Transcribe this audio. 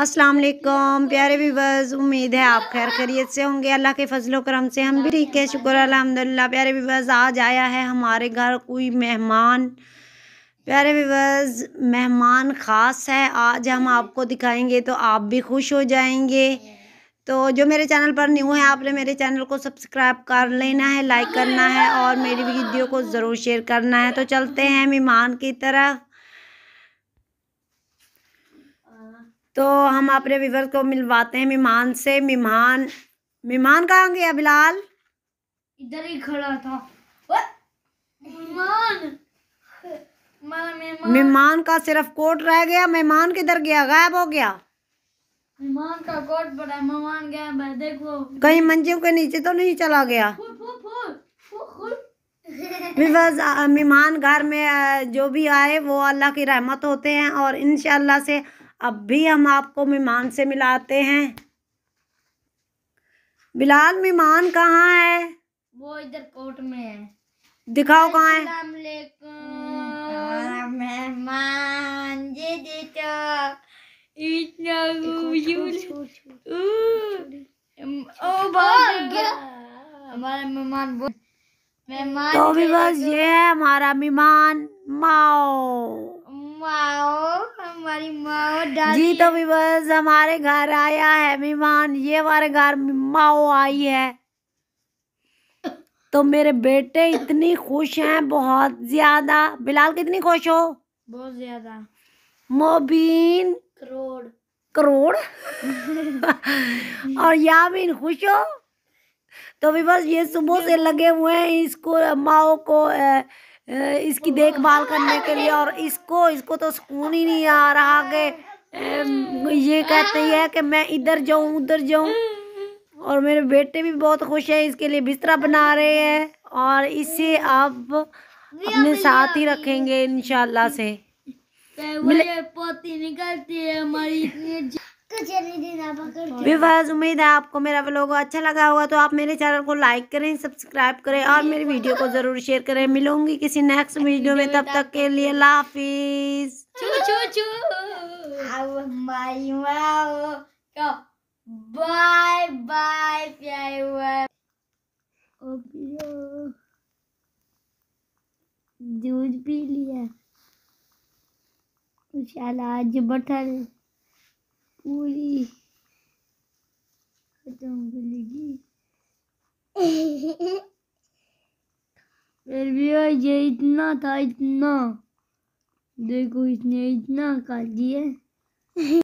अस्सलाम वालेकुम प्यारे विवर्स उम्मीद है आप खैर खरीत से होंगे अल्लाह के फजलो करम से हम भी ठीक है शुक्र अल्हम्दुलिल्लाह प्यारे विवर्स आज आया है हमारे घर कोई मेहमान प्यारे विवर्स मेहमान ख़ास है आज हम आपको दिखाएंगे तो आप भी खुश हो जाएंगे तो जो मेरे चैनल पर न्यू है आपने मेरे चैनल को सब्सक्राइब कर लेना है लाइक करना है और मेरी वीडियो को ज़रूर शेयर करना है तो चलते हैं मेहमान की तरफ तो हम अपने विवर को मिलवाते हैं मेहमान से मेहमान मेहमान कहाँ गया बिलाल इधर ही खड़ा था मेहमान मेहमान का सिर्फ कोट रह गया मेहमान किधर गया गायब हो गया मेहमान का कोट पड़ा मेहमान गया मैं देखो कहीं मंजिल के नीचे तो नहीं चला गया मेहमान घर में जो भी आए वो अल्लाह की रहमत होते हैं और इन से अब भी हम आपको मेहमान से मिलाते हैं बिलाल मेहमान कहाँ है वो इधर कोर्ट में है दिखाओ कहाँ है मेहमान तो। इतना हमारा मेहमान मेहमान तो भी बस तो- ये है हमारा मेहमान माओ जी तो बस हमारे घर आया है मेहमान ये हमारे घर माओ आई है तो मेरे बेटे इतनी खुश हैं बहुत ज्यादा बिलाल कितनी खुश हो बहुत ज्यादा मोबीन करोड़ करोड़ और यामीन खुश हो तो भी बस ये सुबह से लगे हुए हैं इसको माओ को ए, इसकी देखभाल करने के लिए और इसको इसको तो सुकून ही नहीं आ रहा कि ये कहती है कि मैं इधर जाऊँ उधर जाऊँ और मेरे बेटे भी बहुत खुश हैं इसके लिए बिस्तरा बना रहे हैं और इसे आप अपने साथ ही रखेंगे इन से पोती निकलती है हमारी विवाज उम्मीद है आपको मेरा व्लॉग अच्छा लगा होगा तो आप मेरे चैनल को लाइक करें सब्सक्राइब करें और मेरी वीडियो को ज़रूर शेयर करें मिलूंगी किसी नेक्स्ट वीडियो में तब तक के लिए लाफिज बाय बाय प्यारे पी लिया आज बटल पूरी खत्म करेगी फिर भी ये इतना था इतना देखो इसने इतना काट दिए